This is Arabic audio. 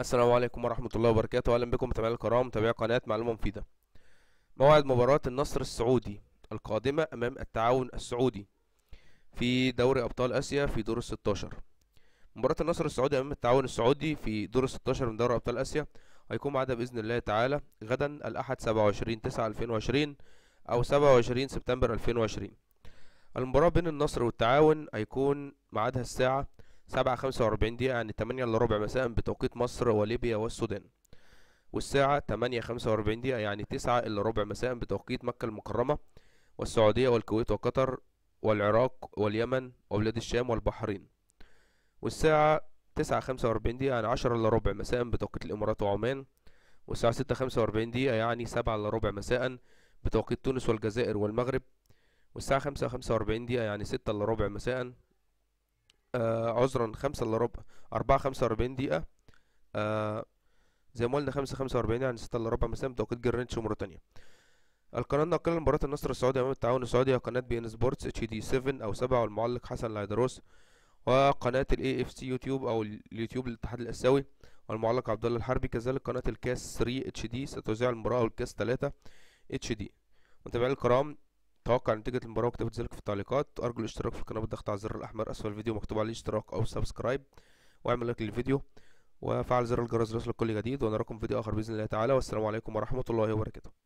السلام عليكم ورحمة الله وبركاته أهلا بكم متابعينا الكرام متابعي قناة معلومة مفيدة موعد مباراة النصر السعودي القادمة أمام التعاون السعودي في دوري أبطال آسيا في دور الستاشر مباراة النصر السعودي أمام التعاون السعودي في دور الستاشر من دوري أبطال آسيا هيكون ميعادها بإذن الله تعالى غدا الأحد سبعة وعشرين تسعة ألفين وعشرين أو سبعة وعشرين سبتمبر ألفين وعشرين المباراة بين النصر والتعاون هيكون معادها الساعة سبعة خمسة وأربعين دقيقة يعني تمانية إلا ربع مساء بتوقيت مصر وليبيا والسودان والساعة تمانية خمسة وأربعين دقيقة يعني تسعة إلا ربع مساء بتوقيت مكة المكرمة والسعودية والكويت وقطر والعراق واليمن وبلاد الشام والبحرين والساعة تسعة خمسة وأربعين دقيقة يعني عشرة إلا ربع مساء بتوقيت الإمارات وعمان والساعة ستة خمسة وأربعين دقيقة يعني سبعة إلا ربع مساء بتوقيت تونس والجزائر والمغرب والساعة خمسة خمسة وأربعين دقيقة يعني ستة إلا ربع مساء آه عذرا خمسة الا ربع اربعة خمسة واربعين دقيقة آه زي ما قلنا خمسة خمسة واربعين يعني ستة الا ربع مساء بتوقيت جرينتش وموريتانيا القناة الناقلة لمباراة النصر السعودي أمام التعاون السعودي هي قناة بي إن سبورتس اتش دي 7 أو 7 والمعلق حسن العيدروس وقناة الاي اف سي يوتيوب أو اليوتيوب للاتحاد الآسيوي والمعلق عبد الله الحربي كذلك قناة الكاس 3 اتش دي ستوزيع المباراة والكاس 3 اتش دي متابعين الكرام توقع نتيجة المباراة وكتابة ذلك في التعليقات أرجو الاشتراك في القناة بالضغط على الزر الأحمر أسفل الفيديو مكتوب عليه اشتراك أو سبسكرايب واعمل لايك للفيديو وفعل زر الجرس ليصلك كل جديد ونراكم في فيديو آخر بإذن الله تعالى والسلام عليكم ورحمة الله وبركاته